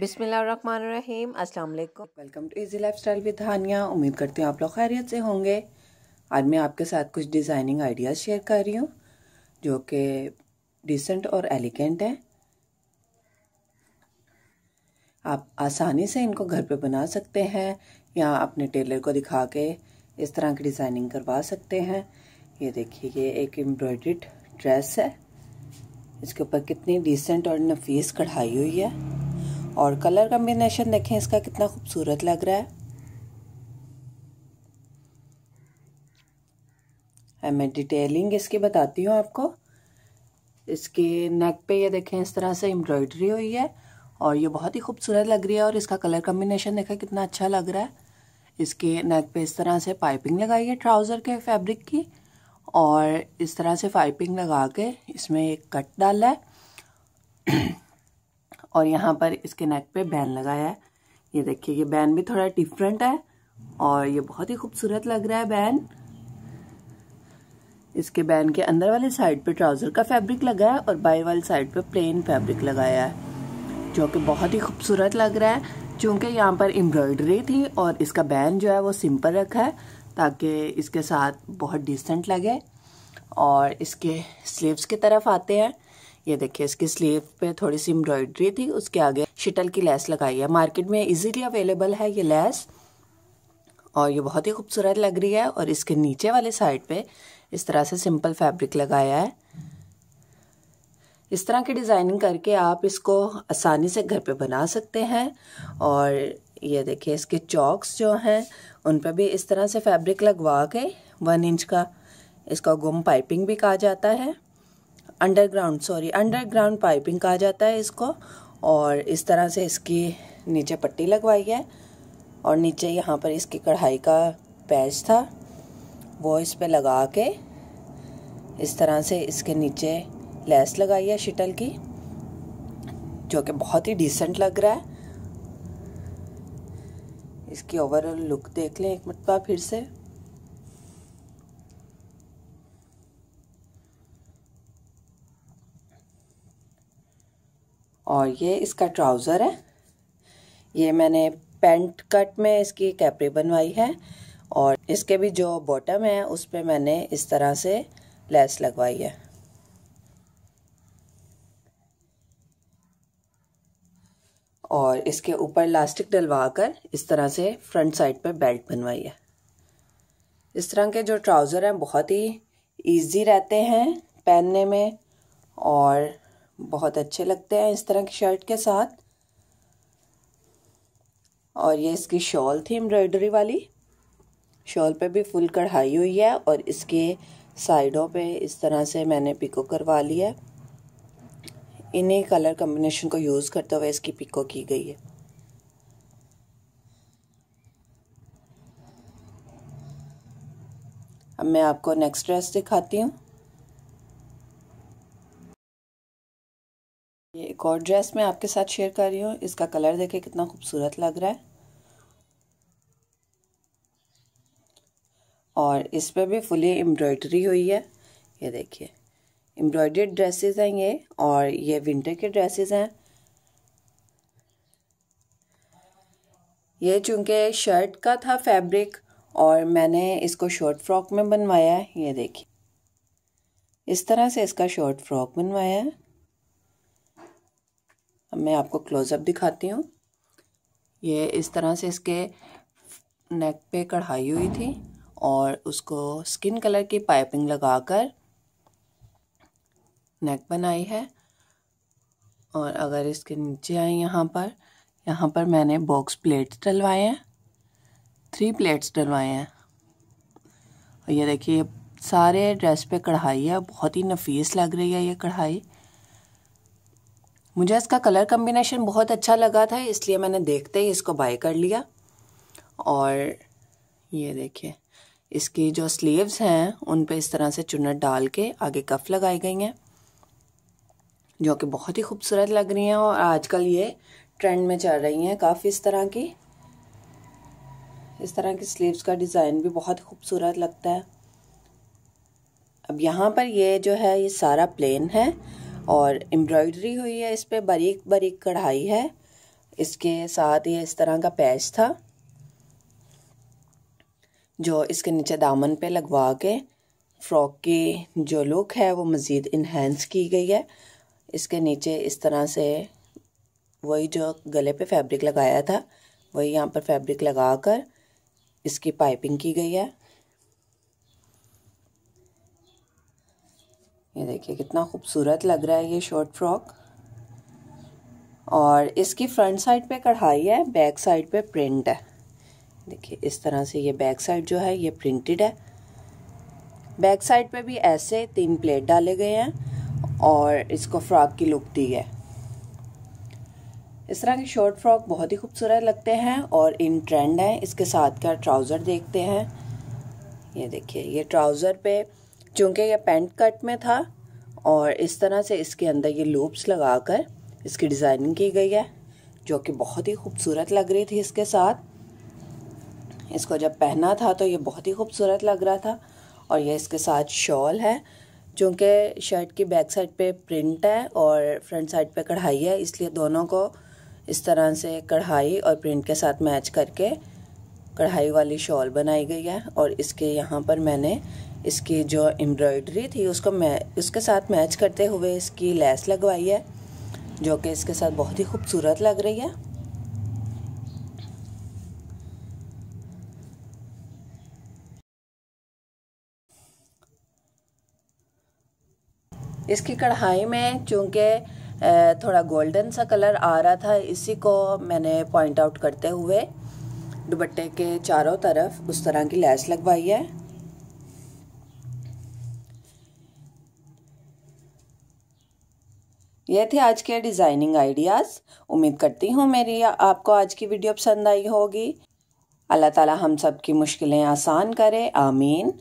बिसमीम अस्सलाम वालेकुम welcome to easy lifestyle with Hania उम्मीद करती हूँ आप लोग खैरियत से होंगे आज मैं आपके साथ कुछ डिज़ाइनिंग आइडियाज़ शेयर कर रही हूँ जो कि डिसेंट और एलिगेंट हैं आप आसानी से इनको घर पे बना सकते हैं या अपने टेलर को दिखा के इस तरह की डिज़ाइनिंग करवा सकते हैं ये देखिए ये एक एम्ब्रॉयड ड्रेस है इसके ऊपर कितनी डिसेंट और नफीस कढ़ाई हुई है और कलर कम्बिनेशन देखें इसका कितना खूबसूरत लग रहा है मैं डिटेलिंग इसकी बताती हूँ आपको इसके नेक पे ये देखें इस तरह से एम्ब्रॉयडरी हुई है और ये बहुत ही खूबसूरत लग रही है और इसका कलर कम्बिनेशन देखा कितना अच्छा लग रहा है इसके नेक पे इस तरह से पाइपिंग लगाई है ट्राउज़र के फैब्रिक की और इस तरह से पाइपिंग लगा के इसमें एक कट डाला है और यहाँ पर इसके नेक पे बैन लगाया है ये देखिए ये बैन भी थोड़ा डिफरेंट है और ये बहुत ही खूबसूरत लग रहा है बैन इसके बैन के अंदर वाली साइड पे ट्राउजर का फैब्रिक लगा है और बाई वाली साइड पे प्लेन फैब्रिक लगाया है जो कि बहुत ही खूबसूरत लग रहा है क्योंकि यहाँ पर एम्ब्रॉयडरी थी और इसका बैन जो है वो सिंपल रखा है ताकि इसके साथ बहुत डिसेंट लगे और इसके स्लीव्स की तरफ आते हैं ये देखिए इसकी स्लीव पे थोड़ी सी एम्ब्रॉयडरी थी उसके आगे शिटल की लेस लगाई है मार्केट में इजीली अवेलेबल है ये लेस और ये बहुत ही खूबसूरत लग रही है और इसके नीचे वाले साइड पे इस तरह से सिंपल फैब्रिक लगाया है इस तरह की डिज़ाइनिंग करके आप इसको आसानी से घर पे बना सकते हैं और ये देखिए इसके चौक्स जो हैं उन पर भी इस तरह से फैब्रिक लगवा के वन इंच का इसका गुम पाइपिंग भी कहा जाता है अंडरग्राउंड सॉरी अंडरग्राउंड पाइपिंग कहा जाता है इसको और इस तरह से इसकी नीचे पट्टी लगवाई है और नीचे यहाँ पर इसकी कढ़ाई का पैच था वो इस पर लगा के इस तरह से इसके नीचे लेस लगाई है शिटल की जो कि बहुत ही डिसेंट लग रहा है इसकी ओवरऑल लुक देख लें एक मरतबा फिर से और ये इसका ट्राउज़र है ये मैंने पेंट कट में इसकी कैपरी बनवाई है और इसके भी जो बॉटम है उस पर मैंने इस तरह से लेस लगवाई है और इसके ऊपर इलास्टिक डलवा कर इस तरह से फ्रंट साइड पे बेल्ट बनवाई है इस तरह के जो ट्राउज़र हैं बहुत ही इजी रहते हैं पहनने में और बहुत अच्छे लगते हैं इस तरह की शर्ट के साथ और ये इसकी शॉल थी एम्ब्रॉयडरी वाली शॉल पे भी फुल कढ़ाई हुई है और इसके साइडों पे इस तरह से मैंने पिको करवा लिया है इन्हीं कलर कम्बिनेशन को यूज़ करते हुए इसकी पिको की गई है अब मैं आपको नेक्स्ट ड्रेस दिखाती हूँ एक और ड्रेस मैं आपके साथ शेयर कर रही हूँ इसका कलर देखे कितना खूबसूरत लग रहा है और इस पर भी फुली एम्ब्रॉयडरी हुई है ये देखिए एम्ब्रॉयड ड्रेसेस हैं ये और ये विंटर के ड्रेसेस हैं ये चूंकि शर्ट का था फैब्रिक और मैंने इसको शॉर्ट फ्रॉक में बनवाया है ये देखिए इस तरह से इसका शॉर्ट फ्रॉक बनवाया है अब मैं आपको क्लोज़अप दिखाती हूँ ये इस तरह से इसके नेक पे कढ़ाई हुई थी और उसको स्किन कलर की पाइपिंग लगाकर नेक बनाई है और अगर इसके नीचे आए यहाँ पर यहाँ पर मैंने बॉक्स प्लेट्स डलवाए हैं थ्री प्लेट्स डलवाए हैं और ये देखिए सारे ड्रेस पे कढ़ाई है बहुत ही नफीस लग रही है ये कढ़ाई मुझे इसका कलर कम्बिनेशन बहुत अच्छा लगा था इसलिए मैंने देखते ही इसको बाय कर लिया और ये देखिए इसकी जो स्लीव्स हैं उन पे इस तरह से चुनट डाल के आगे कफ लगाई गई हैं जो कि बहुत ही खूबसूरत लग रही हैं और आजकल ये ट्रेंड में चल रही हैं काफ़ी इस तरह की इस तरह की स्लीव्स का डिज़ाइन भी बहुत खूबसूरत लगता है अब यहाँ पर ये जो है ये सारा प्लेन है और एम्ब्रॉयडरी हुई है इस पर बारीक बारीक कढ़ाई है इसके साथ ये इस तरह का पैच था जो इसके नीचे दामन पे लगवा के फ्रॉक की जो लुक है वो मज़ीद इन्हेंस की गई है इसके नीचे इस तरह से वही जो गले पे फैब्रिक लगाया था वही यहाँ पर फैब्रिक लगा कर इसकी पाइपिंग की गई है ये देखिए कितना खूबसूरत लग रहा है ये शॉर्ट फ्रॉक और इसकी फ्रंट साइड पे कढ़ाई है बैक साइड पे प्रिंट है देखिए इस तरह से ये बैक साइड जो है ये प्रिंटेड है बैक साइड पे भी ऐसे तीन प्लेट डाले गए हैं और इसको फ्रॉक की लुक दी है इस तरह के शॉर्ट फ्रॉक बहुत ही खूबसूरत लगते हैं और इन ट्रेंड है इसके साथ का ट्राउज़र देखते हैं ये देखिए ये ट्राउज़र पे चूँकि ये पेंट कट में था और इस तरह से इसके अंदर ये लूप्स लगाकर इसकी डिज़ाइनिंग की गई है जो कि बहुत ही खूबसूरत लग रही थी इसके साथ इसको जब पहना था तो ये बहुत ही खूबसूरत लग रहा था और ये इसके साथ शॉल है चूँकि शर्ट की बैक साइड पे प्रिंट है और फ्रंट साइड पे कढ़ाई है इसलिए दोनों को इस तरह से कढ़ाई और प्रिंट के साथ मैच करके कढ़ाई वाली शॉल बनाई गई है और इसके यहाँ पर मैंने इसकी जो एम्ब्रॉयडरी थी उसको मैं उसके साथ मैच करते हुए इसकी लैस लगवाई है जो कि इसके साथ बहुत ही खूबसूरत लग रही है इसकी कढ़ाई में चूँकि थोड़ा गोल्डन सा कलर आ रहा था इसी को मैंने पॉइंट आउट करते हुए दुपट्टे के चारों तरफ उस तरह की लैस लगवाई है यह थे आज के डिज़ाइनिंग आइडियाज़ उम्मीद करती हूँ मेरी आपको आज की वीडियो पसंद आई होगी अल्लाह ताला हम सब की मुश्किलें आसान करे आमीन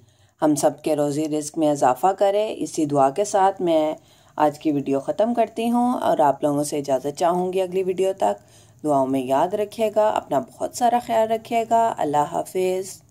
हम सब के रोज़ी रिस्क में इजाफ़ा करे इसी दुआ के साथ मैं आज की वीडियो ख़त्म करती हूँ और आप लोगों से इजाज़त चाहूँगी अगली वीडियो तक दुआओं में याद रखिएगा अपना बहुत सारा ख्याल रखिएगा अल्लाह हाफिज़